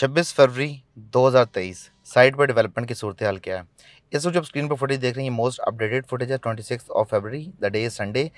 26 फरवरी 2023 site पर development की सूरत हाल क्या है इस वक्त जो स्क्रीन पर फुटेज देख रही हैं मोस्ट अपडेटेड फुटेज है twenty six of February the day is Sunday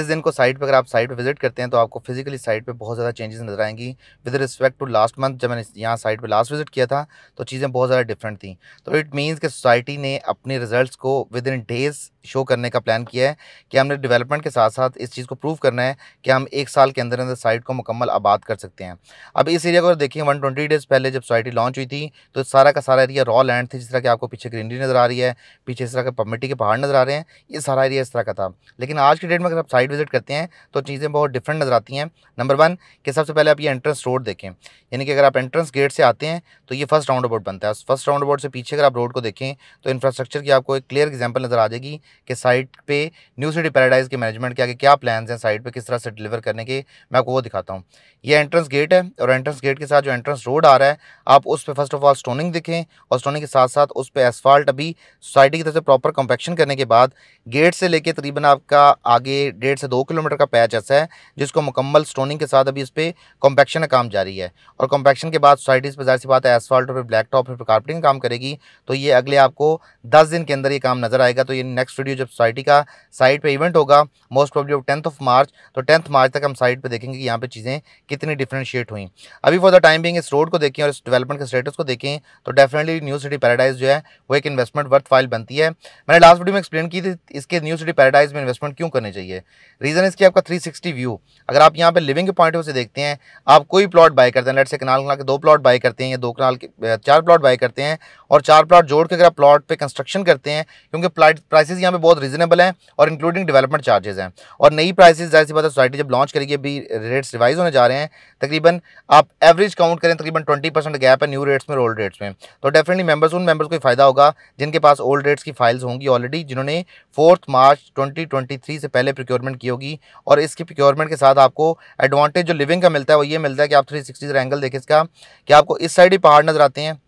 इस दिन को साइट पर अगर आप साइट पर विजिट करते हैं तो आपको फिजिकली साइट पर बहुत ज़्यादा चेंजेस नजर आएंगी with respect to last month जब मैंने यहाँ साइट पर लास्ट विजिट किया था तो चीज़ें बहुत ज़्यादा डिफरेंट थी तो इट मीन्स कि सोसाइटी ने अपने रिजल्ट को विद इन डेज शो करने का प्लान किया है कि हमने डेवलपमेंट के साथ साथ इस चीज़ को प्रूव करना है कि हम एक साल के अंदर अंदर साइट को मुकम्मल आबाद कर सकते हैं अब इस एरिया को देखिए वन ट्वेंटी डेज़ पहले जब सोसाइटी लॉन्च हुई थी तो सारा का सारा एरिया रॉ लैंड थी जिस तरह की आपको पीछे ग्रीनरी नजर आ रही रही है पीछे इस तरह के मिट्टी के पहाड़ नज़र आ रहे हैं ये सारा एरिया इस तरह का था लेकिन आज के डेट में अगर आप साइड विजिट करते हैं तो चीज़ें बहुत डिफरेंट नज़र आती हैं नंबर वन कि सबसे पहले आप ये एंट्रेंस रोड देखें यानी कि अगर आप एंट्रेंस गेट से आते हैं तो ये फर्स्ट राउंड अबाउट बनता है फर्स्ट राउंड अबाउट से पीछे अगर आप रोड को देखें तो इंफ्रास्ट्रक्चर की आपको एक क्लियर एग्जाम्पल नज़र आ जाएगी कि साइड पर न्यू सिटी पैराडाइज के मैनेजमेंट के आगे क्या प्लान हैं साइड पर किस तरह से डिलीवर करने के मैं आपको वो दिखाता हूँ ये एंट्रेंस गेट है और एंट्रेंस गेट के साथ जो एंट्रेंस रोड आ रहा है आप उस पर फर्स्ट ऑफ ऑल स्टोनिंग दिखें और स्टोनिंग के साथ साथ उस पर एसफाल्ट अभी सोसाइटी की तरफ से प्रॉपर कंपेक्शन करने के बाद गेट से लेके तकरीबन आपका आगे डेढ़ से दो किलोमीटर का पैच ऐसा है जिसको मुकम्मल स्टोनिंग के साथ अभी इस पर कॉम्पेक्शन का काम जारी है और कॉम्पेक्शन के बाद सोसाइटी पर जाहिर सी बात है एसफॉल्ट और ब्लैक टॉप फिर कार्पेटिंग काम करेगी तो ये अगले आपको दस दिन के अंदर ये काम नज़र आएगा तो ये नेक्स्ट वीडियो जब सोसाइटी का साइट पर इवेंट होगा most problem tenth of March तो टेंथ मार्च तक हम साइट पर देखेंगे कि यहाँ पर चीज़ें कितनी डिफ्रेंशिएट हुई अभी फॉर द टाइम बिंग इस रोड को देखें और इस डेवलपमेंट के स्टेटस को देखें तो डेफिनेटली न्यू सिटी पैराडाइज जो है वो एक इन्वेस्टमेंट वर्थ फाइल बनती है मैंने लास्ट वीडियो में एक्सप्लेन की थी इसके न्यू सिटी पैराडाइज में इन्वेस्टमेंट क्यों करने चाहिए रीज़न इसकी आपका 360 व्यू अगर आप यहाँ पे लिविंग के पॉइंट से देखते हैं आप कोई प्लॉट बाय करते हैं लेट से कनाल कनाल के दो प्लॉट बाय करते हैं या दो कनाल के चार प्लॉट बाय करते हैं और चार प्लॉट जोड़ के अगर आप प्लॉट पर कंस्ट्रक्शन करते हैं क्योंकि प्राइसेज यहाँ पर बहुत रीजनेबल हैं और इंक्लूडिंग डेवलपमेंट चार्जेज हैं और नई प्राइसेज जाहिर सी बात सोसाइटी जब लॉन्च करेगी अभी रेट्स रिवाइज होने जा रहे हैं तकरीबन आप एवरेज काउंट करें तकरीबन ट्वेंटी गैप है न्यू रेट्स में रोल रेट्स में तो डेफिनेटली मेंबर्स उन मेंबर्स को फायदा होगा जिनके पास ओल्ड रेट्स की फाइल्स होंगी ऑलरेडी जिन्होंने फोर्थ मार्च 2023 से पहले प्रिक्योरमेंट की होगी और इसके प्रिक्योरमेंट के साथ आपको एडवांटेज जो लिविंग का मिलता है वो ये मिलता है कि आप थ्री सिक्सटी एंगल देखें इसका कि आपको इस साइड ही पहाड़ नज़र आते हैं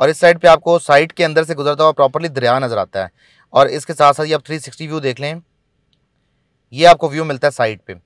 और इस साइड पर आपको साइड के अंदर से गुजरता हुआ प्रॉपरली दरिया नज़र आता है और इसके साथ साथ ये आप थ्री व्यू देख लें ये आपको व्यू मिलता है साइड पर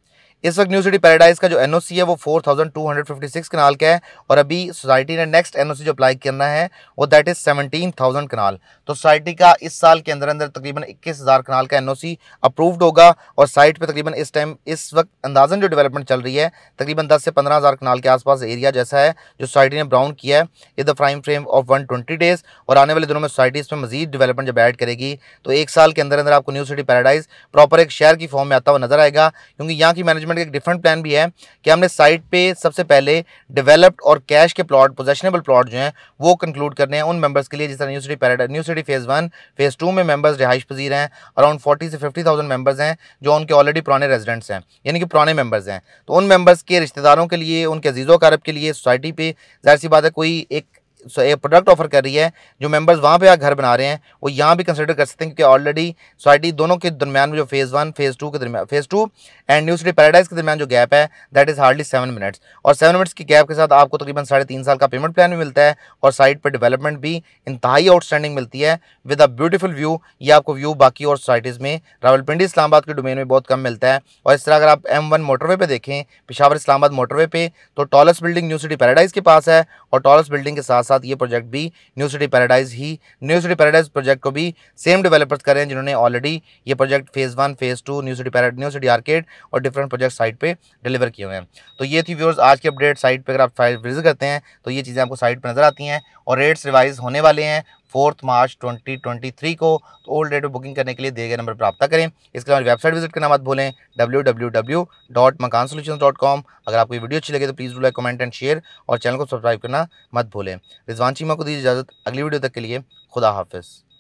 इस वक्त न्यू सिटी पैराडाइज का जो एनओसी है वो 4256 कनाल का है और अभी सोसाइटी ने नेक्स्ट एनओसी जो अप्लाई करना है वो दैट इज़ 17000 कनाल तो सोसाइटी का इस साल के अंदर अंदर तकरीबन 21000 कनाल का एनओसी अप्रूव्ड होगा और साइट पे तकरीबन इस टाइम इस वक्त अंदाजन जो डेवलपमेंट चल रही है तकरीबन दस से पंद्रह कनाल के आसपास एरिया जैसा है जो सोसाइटी ने ब्राउन किया है is the prime frame of one days और आने वाले दिनों में सोसाइटी इसमें मजीद डेवलपमेंट जब ऐड करेगी तो एक साल के अंदर अंदर आपको न्यू सिटी पैराडाइज प्रॉपर एक शहर की फॉर्म में आता हुआ नजर आएगा क्योंकि यहाँ की मैनेजमेंट डेवलपमेंट का एक डिफरेंट प्लान भी है कि हमने साइट पे सबसे पहले डेवलप्ड और कैश के प्लॉट पोजेशनेबल प्लॉट जो हैं वो कंक्लूड करने हैं उन मेंबर्स के लिए जिस तरह new city paradise new city phase one phase two में मेंबर्स रिहाइश पजीर हैं अराउंड फोर्टी से फिफ्टी थाउजेंड हैं जो उनके ऑलरेडी पुराने रेजिडेंट्स हैं यानी कि पुराने मेंबर्स हैं तो उन मेंबर्स के रिश्तेदारों के लिए उनके अजीज़ों कारब के लिए सोसाइटी पर जाहिर सी बात है कोई एक एक प्रोडक्ट ऑफर कर रही है जो मेंबर्स वहाँ पे घर बना रहे हैं वो यहाँ भी कंसिडर कर सकते हैं क्योंकि ऑलरेडी सोसाइटी दोनों के दरमियान में जो फेज़ वन फेज़ टू के दरमियान phase two and new city paradise के दरमियान जो गैप है that is hardly seven minutes और सेवन मिनट्स की गैप के साथ आपको तकरीबन साढ़े तीन साल का पेमेंट प्लान भी मिलता है और साइट पर डेवलपमेंट भी इंतहाई आउटस्टैंडिंग मिलती है विद अ ब्यूटीफुल व्यू ये आपको व्यू बाकी और सोसाइटीज़ में रावलपिंडी इस्लामाबाद के डोमेन में बहुत कम मिलता है और इस तरह अगर आप एम वन मोटरवे पर देखें पिशावर इस्लामाबाद मोटरवे पर तो tallest building new city paradise के पास है और टॉलस बिल्डिंग के साथ साथ ये प्रोजेक्ट भी न्यू सिटी पैराडाइज ही न्यू सिटी पैराडाइज प्रोजेक्ट को भी सेम डेवलपर्स कर रहे हैं जिन्होंने ऑलरेडी ये project phase one phase two new city paradise new city arcade और डिफरेंट प्रोजेक्ट साइट पर डिलीवर किए हुए हैं तो ये थी व्यूर्स आज की अपडेट साइट पर अगर आप फाइल विजिट करते हैं तो ये चीज़ें आपको साइट पर नजर आती हैं और रेट्स रिवाइज होने वाले हैं फोर्थ मार्च 2023 को तो ओल्ड डेट में बुकिंग करने के लिए दिए गए नंबर पर रब्ता करें इसके अलावा वेबसाइट विजिट करना मत भूलें डब्ल्यू अगर आपको वीडियो अच्छी लगे तो please do like comment and share और चैनल को सब्सक्राइब करना मत भूलें रिजवान चीमा को दीजिए इजाज़त अगली वीडियो तक के लिए खुदा हाफिज़